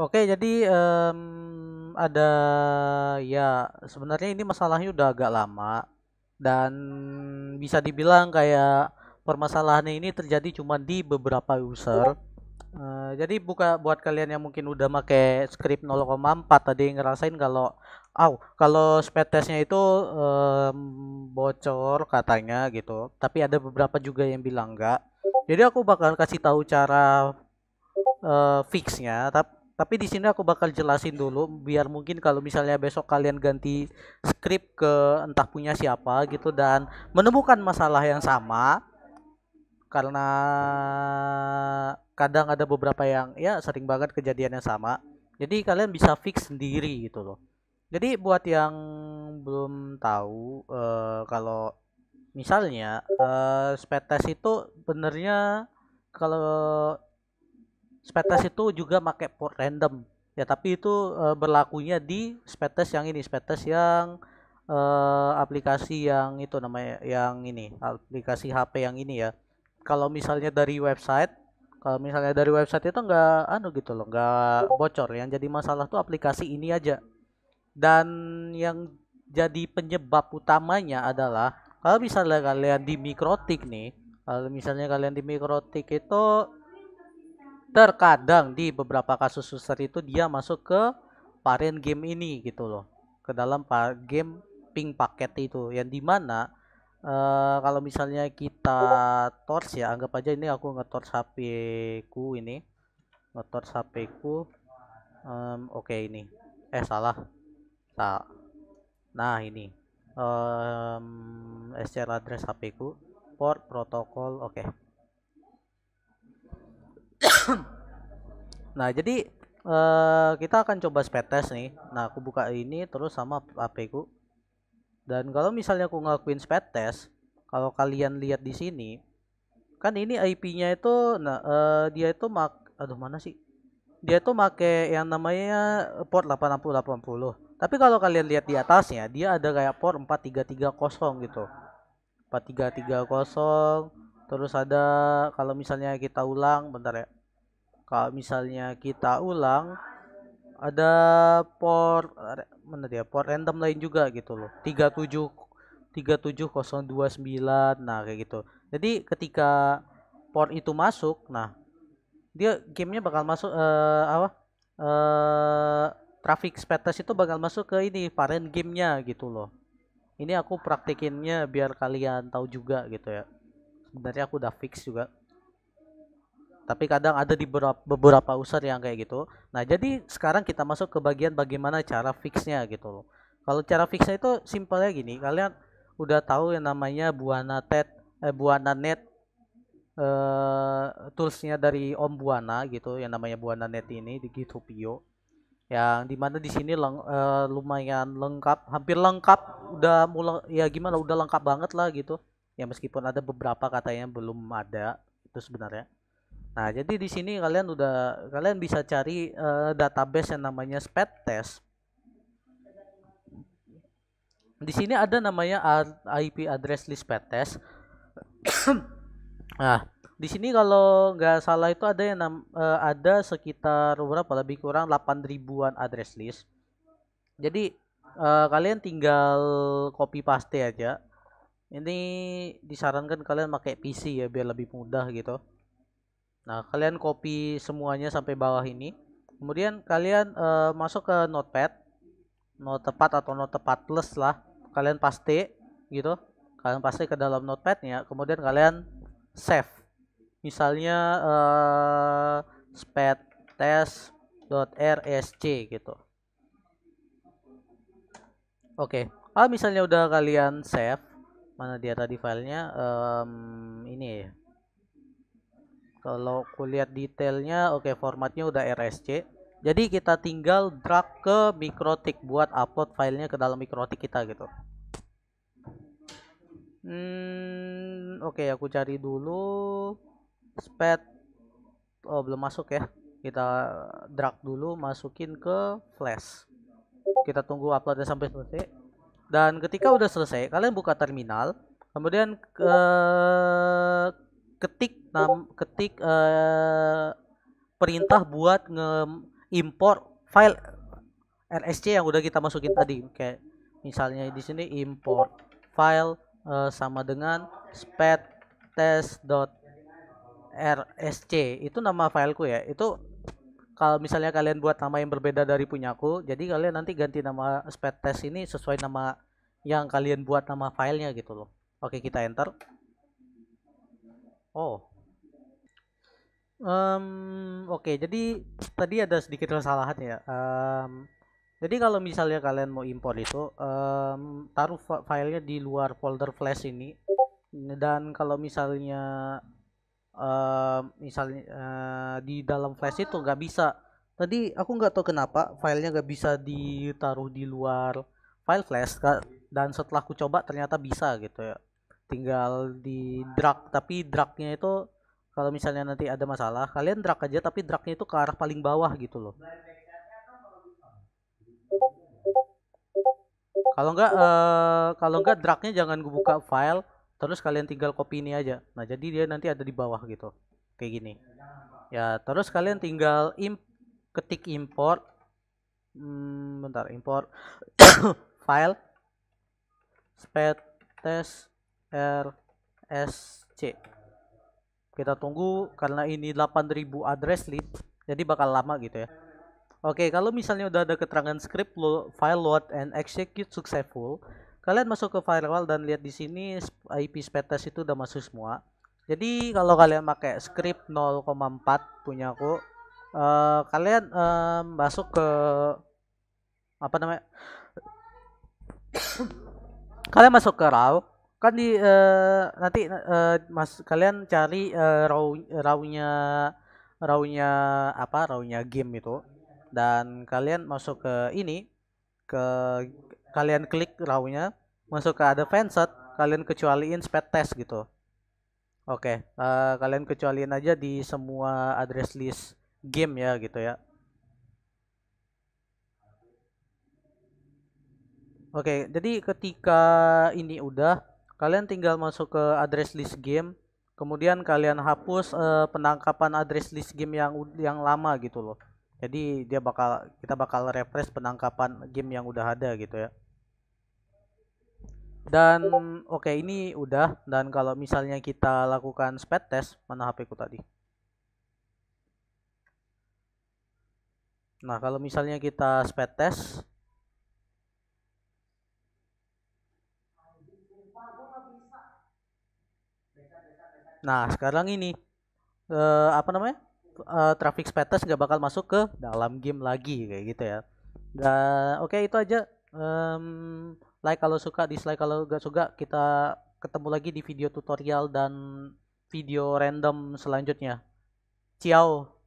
Oke, jadi um, ada ya sebenarnya ini masalahnya udah agak lama dan bisa dibilang kayak permasalahannya ini terjadi cuma di beberapa user. Uh, jadi buka buat kalian yang mungkin udah make script 0,4 tadi ngerasain kalau aw oh, kalau speed testnya itu um, bocor katanya gitu. Tapi ada beberapa juga yang bilang enggak. Jadi aku bakal kasih tahu cara uh, fixnya tapi tapi di sini aku bakal jelasin dulu biar mungkin kalau misalnya besok kalian ganti skrip ke entah punya siapa gitu dan menemukan masalah yang sama karena kadang ada beberapa yang ya sering banget kejadian yang sama. Jadi kalian bisa fix sendiri gitu loh. Jadi buat yang belum tahu uh, kalau misalnya uh, eh, speed test itu benernya kalau Spetes itu juga pakai port random. Ya, tapi itu uh, berlakunya di Spetes yang ini, Spetes yang uh, aplikasi yang itu namanya yang ini, aplikasi HP yang ini ya. Kalau misalnya dari website, kalau misalnya dari website itu enggak anu gitu loh, enggak bocor. Yang jadi masalah tuh aplikasi ini aja. Dan yang jadi penyebab utamanya adalah kalau misalnya kalian di mikrotik nih, kalau misalnya kalian di mikrotik itu terkadang di beberapa kasus suster itu dia masuk ke parent game ini gitu loh ke dalam game ping paket itu yang dimana uh, eh, kalau misalnya kita torch ya anggap aja ini aku ngetorch HP ku ini ngetorch HP ku um, oke okay, ini eh salah tak nah ini um, SCL address HP ku port protokol oke okay. nah jadi uh, kita akan coba speed test nih nah aku buka ini terus sama HP ku dan kalau misalnya aku ngelakuin speed test kalau kalian lihat di sini kan ini IP-nya itu nah uh, dia itu mak aduh mana sih dia itu make yang namanya port 8080. Tapi kalau kalian lihat di atasnya, dia ada kayak port 4330 gitu. 4330 terus ada kalau misalnya kita ulang bentar ya kalau misalnya kita ulang ada port mana dia port random lain juga gitu loh 37 37029 nah kayak gitu jadi ketika port itu masuk nah dia gamenya bakal masuk uh, apa uh, traffic status itu bakal masuk ke ini varian gamenya gitu loh ini aku praktikinnya biar kalian tahu juga gitu ya sebenarnya aku udah fix juga tapi kadang ada di beberapa, beberapa user yang kayak gitu. Nah, jadi sekarang kita masuk ke bagian bagaimana cara fixnya gitu loh. Kalau cara fixnya itu simpelnya gini, kalian udah tahu yang namanya Buana Ted, eh, Buana Net eh, toolsnya dari Om Buana gitu, yang namanya Buana Net ini di Github.io Yang dimana di sini leng, eh, lumayan lengkap, hampir lengkap, udah mulai ya gimana, udah lengkap banget lah gitu. Ya meskipun ada beberapa katanya belum ada itu sebenarnya. Nah, jadi di sini kalian udah kalian bisa cari uh, database yang namanya speed test. Di sini ada namanya IP address list speed test. nah, di sini kalau nggak salah itu ada yang nam, uh, ada sekitar berapa lebih kurang 8 ribuan address list. Jadi uh, kalian tinggal copy paste aja. Ini disarankan kalian pakai PC ya biar lebih mudah gitu. Nah, kalian copy semuanya sampai bawah ini. Kemudian kalian uh, masuk ke Notepad. Notepad atau Notepad Plus lah. Kalian paste gitu. Kalian paste ke dalam Notepadnya. Kemudian kalian save. Misalnya uh, sped test.rsc gitu. Oke. Okay. ah, misalnya udah kalian save, mana dia tadi filenya? Um, ini ya kalau aku detailnya, oke okay, formatnya udah RSC. Jadi kita tinggal drag ke Mikrotik buat upload filenya ke dalam Mikrotik kita gitu. Hmm, oke okay, aku cari dulu sped oh belum masuk ya. Kita drag dulu masukin ke flash. Kita tunggu uploadnya sampai selesai. Dan ketika udah selesai, kalian buka terminal, kemudian ke ketik nam ketik uh, perintah buat nge-import file RSC yang udah kita masukin tadi kayak misalnya di sini import file uh, sama dengan sped rsc itu nama fileku ya itu kalau misalnya kalian buat nama yang berbeda dari punyaku jadi kalian nanti ganti nama sped test ini sesuai nama yang kalian buat nama filenya gitu loh oke kita enter Oh. Um, Oke, okay, jadi tadi ada sedikit kesalahan ya. Um, jadi kalau misalnya kalian mau impor itu, um, taruh filenya di luar folder flash ini. Dan kalau misalnya, uh, misalnya uh, di dalam flash itu nggak bisa. Tadi aku nggak tahu kenapa filenya nggak bisa ditaruh di luar file flash. Dan setelah aku coba ternyata bisa gitu ya tinggal di drag tapi dragnya itu kalau misalnya nanti ada masalah kalian drag aja tapi dragnya itu ke arah paling bawah gitu loh kalau enggak uh, eh, kalau enggak dragnya jangan buka file terus kalian tinggal copy ini aja nah jadi dia nanti ada di bawah gitu kayak gini ya terus kalian tinggal imp ketik import hmm, bentar import file space test RSC kita tunggu karena ini 8000 address list jadi bakal lama gitu ya oke kalau misalnya udah ada keterangan script lo, file load and execute successful kalian masuk ke firewall dan lihat di sini IP spetas itu udah masuk semua jadi kalau kalian pakai script 0,4 punya aku uh, kalian uh, masuk ke apa namanya kalian masuk ke raw kan di uh, nanti uh, mas kalian cari uh, raw rawnya rawnya apa rawnya game itu dan kalian masuk ke ini ke kalian klik rawnya masuk ke ada fanset kalian kecualiin speed test gitu oke okay, uh, kalian kecualiin aja di semua address list game ya gitu ya oke okay, jadi ketika ini udah Kalian tinggal masuk ke address list game, kemudian kalian hapus uh, penangkapan address list game yang yang lama gitu loh. Jadi dia bakal kita bakal refresh penangkapan game yang udah ada gitu ya. Dan oke okay, ini udah dan kalau misalnya kita lakukan speed test mana HP ku tadi? Nah, kalau misalnya kita speed test Nah, sekarang ini uh, apa namanya? Uh, traffic status nggak bakal masuk ke dalam game lagi kayak gitu ya. Dan oke okay, itu aja um, like kalau suka, dislike kalau gak suka. Kita ketemu lagi di video tutorial dan video random selanjutnya. Ciao.